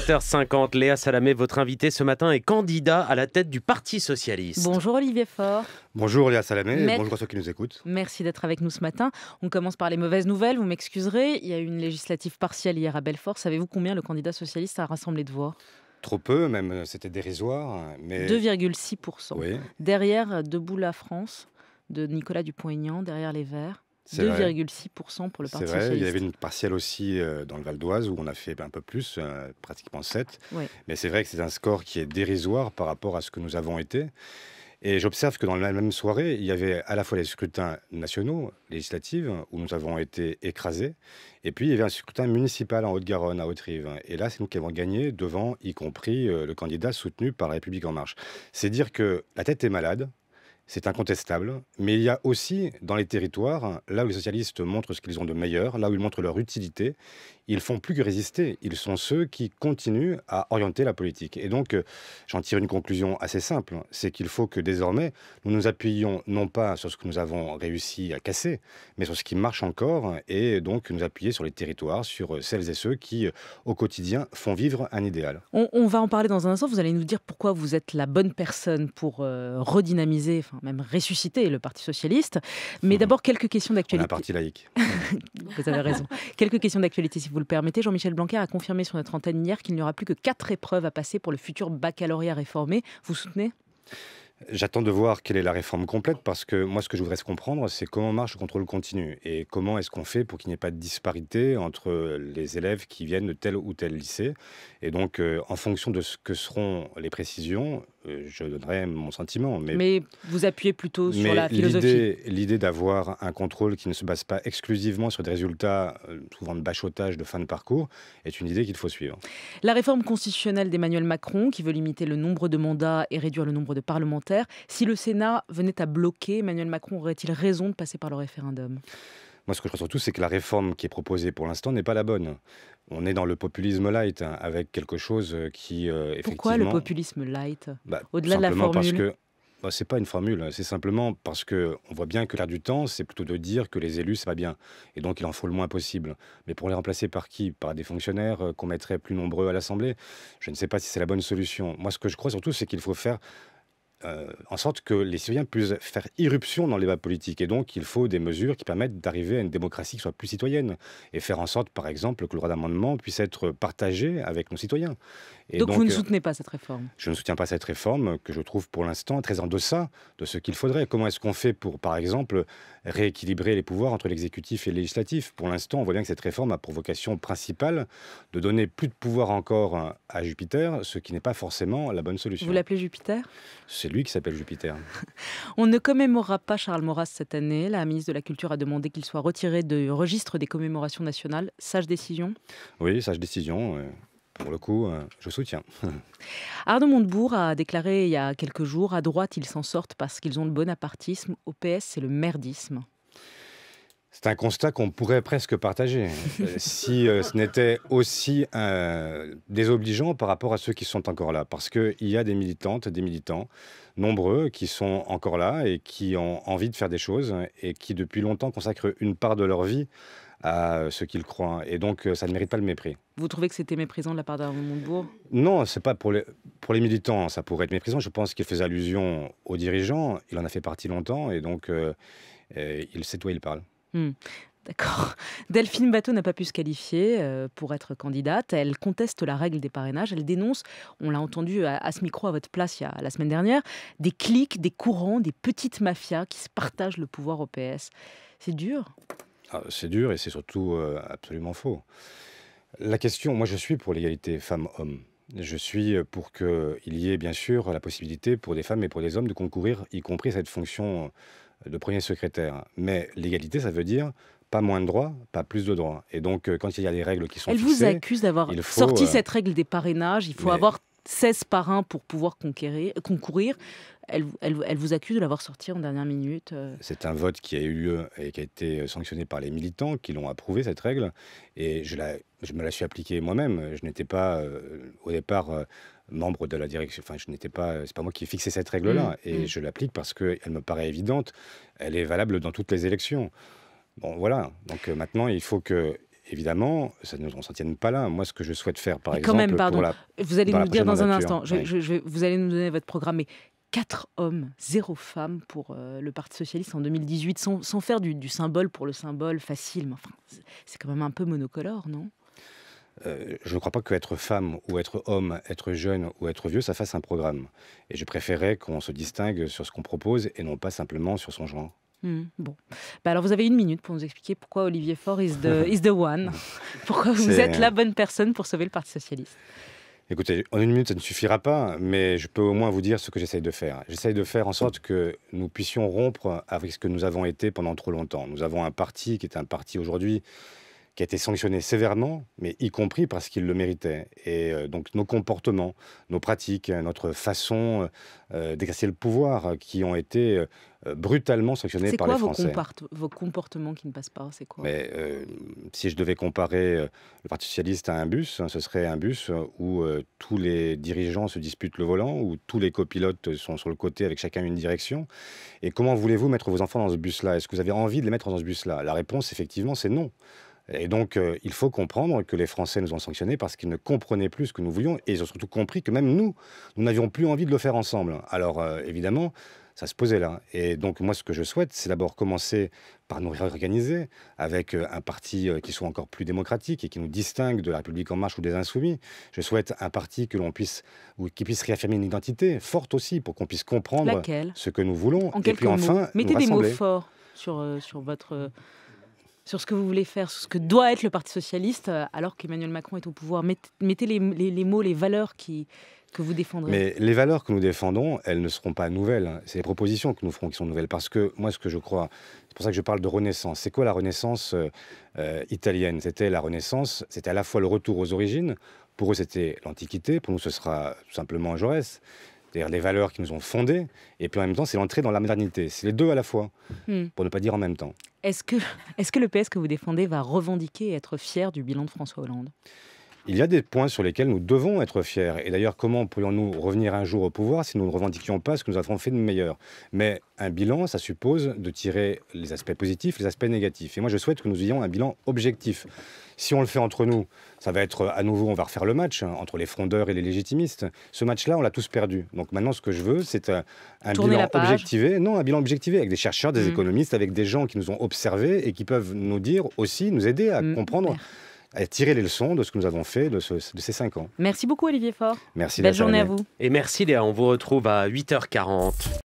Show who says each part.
Speaker 1: 7h50, Léa Salamé, votre invité ce matin est candidat à la tête du Parti Socialiste.
Speaker 2: Bonjour Olivier Faure.
Speaker 1: Bonjour Léa Salamé, bonjour à ceux qui nous écoutent.
Speaker 2: Merci d'être avec nous ce matin. On commence par les mauvaises nouvelles, vous m'excuserez. Il y a eu une législative partielle hier à Belfort. Savez-vous combien le candidat socialiste a rassemblé de voix
Speaker 1: Trop peu, même, c'était dérisoire. Mais... 2,6%.
Speaker 2: Derrière Debout la France de Nicolas Dupont-Aignan, derrière les Verts. 2,6% pour le parti vrai. Il y avait une
Speaker 1: partielle aussi euh, dans le Val d'Oise où on a fait un peu plus, euh, pratiquement 7. Mais c'est vrai que c'est un score qui est dérisoire par rapport à ce que nous avons été. Et j'observe que dans la même soirée, il y avait à la fois les scrutins nationaux, législatifs, où nous avons été écrasés, et puis il y avait un scrutin municipal en Haute-Garonne, à Haute-Rive. Et là, c'est nous qui avons gagné, devant y compris euh, le candidat soutenu par La République En Marche. C'est dire que la tête est malade, c'est incontestable, mais il y a aussi dans les territoires, là où les socialistes montrent ce qu'ils ont de meilleur, là où ils montrent leur utilité, ils font plus que résister. Ils sont ceux qui continuent à orienter la politique. Et donc, euh, j'en tire une conclusion assez simple, c'est qu'il faut que désormais, nous nous appuyions non pas sur ce que nous avons réussi à casser, mais sur ce qui marche encore, et donc nous appuyer sur les territoires, sur euh, celles et ceux qui, euh, au quotidien, font vivre un idéal.
Speaker 2: On, va en parler dans un instant. Vous allez nous dire pourquoi vous êtes la bonne personne pour redynamiser, enfin même ressusciter le Parti socialiste. Mais mmh. d'abord, quelques questions d'actualité. Un parti laïque. vous avez raison. quelques questions d'actualité, si vous vous le permettez, Jean-Michel Blanquer a confirmé sur notre antenne hier qu'il n'y aura plus que quatre épreuves à passer pour le futur baccalauréat réformé. Vous soutenez
Speaker 1: J'attends de voir quelle est la réforme complète parce que moi, ce que je voudrais comprendre, c'est comment marche le contrôle continu et comment est-ce qu'on fait pour qu'il n'y ait pas de disparité entre les élèves qui viennent de tel ou tel lycée. Et donc, euh, en fonction de ce que seront les précisions, euh, je donnerais mon sentiment. Mais,
Speaker 2: vous appuyez plutôt sur la philosophie.
Speaker 1: L'idée d'avoir un contrôle qui ne se base pas exclusivement sur des résultats, euh, souvent de bachotage, de fin de parcours, est une idée qu'il faut suivre.
Speaker 2: La réforme constitutionnelle d'Emmanuel Macron, qui veut limiter le nombre de mandats et réduire le nombre de parlementaires, si le Sénat venait à bloquer, Emmanuel Macron aurait-il raison de passer par le référendum
Speaker 1: moi, ce que je crois surtout, c'est que la réforme qui est proposée pour l'instant n'est pas la bonne on est dans le populisme light hein, avec quelque chose euh, qui effectivement. Euh, Pourquoi le
Speaker 2: populisme light bah, Au-delà de la formule. Parce que
Speaker 1: bah, c'est pas une formule, hein, c'est simplement parce que on voit bien que l'air du temps, c'est plutôt de dire que les élus ça va bien, et donc il en faut le moins possible. Mais pour les remplacer par qui Par des fonctionnaires euh, qu'on mettrait plus nombreux à l'Assemblée Je ne sais pas si c'est la bonne solution. Moi, ce que je crois surtout, c'est qu'il faut faire euh, en sorte que les citoyens puissent faire irruption dans les débats politiques. Et donc, il faut des mesures qui permettent d'arriver à une démocratie qui soit plus citoyenne et faire en sorte, par exemple, que le droit d'amendement puisse être partagé avec nos citoyens. Et donc, donc, vous ne euh, soutenez
Speaker 2: pas cette réforme
Speaker 1: Je ne soutiens pas cette réforme que je trouve pour l'instant très en deçà de ce qu'il faudrait. Comment est-ce qu'on fait pour, par exemple, rééquilibrer les pouvoirs entre l'exécutif et le législatif Pour l'instant, on voit bien que cette réforme a pour vocation principale de donner plus de pouvoir encore à Jupiter, ce qui n'est pas forcément la bonne solution. Vous l'appelez Jupiter C'est qui s'appelle Jupiter.
Speaker 2: On ne commémorera pas Charles Maurras cette année. La ministre de la Culture a demandé qu'il soit retiré du registre des commémorations nationales. Sage décision
Speaker 1: Oui, sage décision. Euh, pour le coup, euh, je soutiens.
Speaker 2: Arnaud Montebourg a déclaré il y a quelques jours à droite, ils s'en sortent parce qu'ils ont le bonapartisme. Au PS, c'est le merdisme.
Speaker 1: C'est un constat qu'on pourrait presque partager, hein. euh, si euh, ce n'était aussi euh, désobligeant par rapport à ceux qui sont encore là. Parce qu'il y a des militantes, des militants, nombreux, qui sont encore là et qui ont envie de faire des choses et qui, depuis longtemps, consacrent une part de leur vie à ce qu'ils croient. Et donc, ça ne mérite pas le mépris.
Speaker 2: Vous trouvez que c'était méprisant de la part d'Arnaud Montebourg
Speaker 1: Non, c'est pas pour les, pour les militants, ça pourrait être méprisant. Je pense qu'il faisait allusion aux dirigeants, il en a fait partie longtemps, et donc il sait de quoi il parle.
Speaker 2: Hmm. D'accord. Delphine Bateau n'a pas pu se qualifier euh, pour être candidate. Elle conteste la règle des parrainages. Elle dénonce, on l'a entendu à ce micro à votre place il la semaine dernière, des clics, des courants, des petites mafias qui se partagent le pouvoir au PS. C'est dur.
Speaker 1: Ah, c'est dur et c'est surtout euh, absolument faux. La question, moi je suis pour l'égalité femmes-hommes. Je suis pour qu'il y ait bien sûr la possibilité pour des femmes et pour des hommes de concourir, y compris cette fonction de premier secrétaire. Mais l'égalité, ça veut dire pas moins de droits, pas plus de droits. Et donc, euh, quand il y a des règles qui sont Elle vous accuse d'avoir sorti euh, cette
Speaker 2: règle des parrainages. Il faut avoir 16 un pour pouvoir conquérir, concourir. Elle, elle, vous accuse de l'avoir sorti en dernière minute. Euh.
Speaker 1: C'est un vote qui a eu lieu et qui a été sanctionné par les militants qui l'ont approuvé, cette règle. Et je, je me la suis appliquée moi-même. Je n'étais pas, euh, au départ, euh, membre de la direction. Enfin, je n'étais pas. C'est pas moi qui ai fixé cette règle-là. Mmh, et mmh. je l'applique parce qu'elle me paraît évidente. Elle est valable dans toutes les élections. Bon, voilà. Donc maintenant, il faut que évidemment, ça ne, on ne s'en tienne pas là. Moi, ce que je souhaite faire, par exemple, Pour vous allez nous dire dans un instant.
Speaker 2: vous allez nous donner votre programme. Mais quatre hommes, zéro femme pour euh, le Parti socialiste en 2018, sans, faire du, symbole pour le symbole facile. enfin, c'est quand même un peu monocolore, non
Speaker 1: euh, je ne crois pas qu'être femme ou être homme, être jeune ou être vieux, ça fasse un programme. Et je préférais qu'on se distingue sur ce qu'on propose et non pas simplement sur son genre.
Speaker 2: Hmm, bon. Bah alors, vous avez une minute pour nous expliquer pourquoi Olivier Faure is is the one. Pourquoi vous êtes la bonne personne pour sauver le Parti Socialiste.
Speaker 1: Écoutez, en une minute, ça ne suffira pas, mais je peux au moins vous dire ce que j'essaye de faire. J'essaye de faire en sorte que nous puissions rompre avec ce que nous avons été pendant trop longtemps. Nous avons un parti qui est un parti aujourd'hui qui a été sanctionné sévèrement, mais y compris parce qu'il le méritait. Et euh, donc nos comportements, nos pratiques, notre façon euh, euh d'exercer le pouvoir euh, qui ont été brutalement sanctionnés par les Français. C'est quoi
Speaker 2: vos comportements qui ne passent pas C'est quoi mais,
Speaker 1: Si je devais comparer le Parti Socialiste à un bus, hein, ce serait un bus où tous les dirigeants se disputent le volant, où tous les copilotes sont sur le côté avec chacun une direction. Et comment voulez-vous mettre vos enfants dans ce bus-là Est-ce que vous avez envie de les mettre dans ce bus-là La réponse, effectivement, c'est non. Et donc, euh, il faut comprendre que les Français nous ont sanctionnés parce qu'ils ne comprenaient plus ce que nous voulions et ils ont surtout compris que même nous, nous n'avions plus envie de le faire ensemble. Alors, euh, évidemment, ça se posait là. Et donc, moi, ce que je souhaite, c'est d'abord commencer par nous réorganiser avec euh, un parti qui soit encore plus démocratique et qui nous distingue de la République en marche ou des insoumis. Je souhaite un parti que l'on puisse ou qui puisse réaffirmer une identité forte aussi pour qu'on puisse comprendre ce que nous voulons. En et puis enfin, mots. mettez des mots forts
Speaker 2: sur, sur votre sur ce que vous voulez faire, sur ce que doit être le Parti socialiste, euh, alors qu'Emmanuel Macron est au pouvoir. Mettez les, mots, les valeurs que vous défendrez. Mais
Speaker 1: les valeurs que nous défendons, elles ne seront pas nouvelles. Hein. C'est les propositions que nous ferons qui sont nouvelles. Parce que moi, ce que je crois, c'est pour ça que je parle de renaissance. C'est quoi la renaissance euh, euh, italienne C'était la renaissance, c'était à la fois le retour aux origines. Pour eux, c'était l'Antiquité. Pour nous, ce sera tout simplement Jaurès c'est-à-dire les valeurs qui nous ont fondées. et puis en même temps, c'est l'entrée dans la modernité. C'est les deux à la fois, hmm. pour ne pas dire en même temps.
Speaker 2: Est-ce que, le PS que vous défendez va revendiquer et être fier du bilan de François Hollande
Speaker 1: il y a des points sur lesquels nous devons être fiers. Et d'ailleurs, comment pourrions-nous revenir un jour au pouvoir si nous ne revendiquions pas ce que nous avons fait de meilleur Mais un bilan, ça suppose de tirer les aspects positifs, les aspects négatifs. Et moi, je souhaite que nous ayons un bilan objectif. Si on le fait entre nous, ça va être à nouveau, on va refaire le match hein, entre les frondeurs et les légitimistes. Ce match-là, on l'a tous perdu. Donc maintenant, ce que je veux, c'est euh, un, bilan objectivé. Non, un bilan objectivé avec des chercheurs, des mm. économistes, avec des gens qui nous ont observés et qui peuvent nous dire aussi, nous aider à mm. comprendre et tirer les leçons de ce que nous avons fait de, ces cinq ans.
Speaker 2: Merci beaucoup Olivier Faure.
Speaker 1: Merci. Belle journée à vous. Et merci Léa, on vous retrouve à 8h40.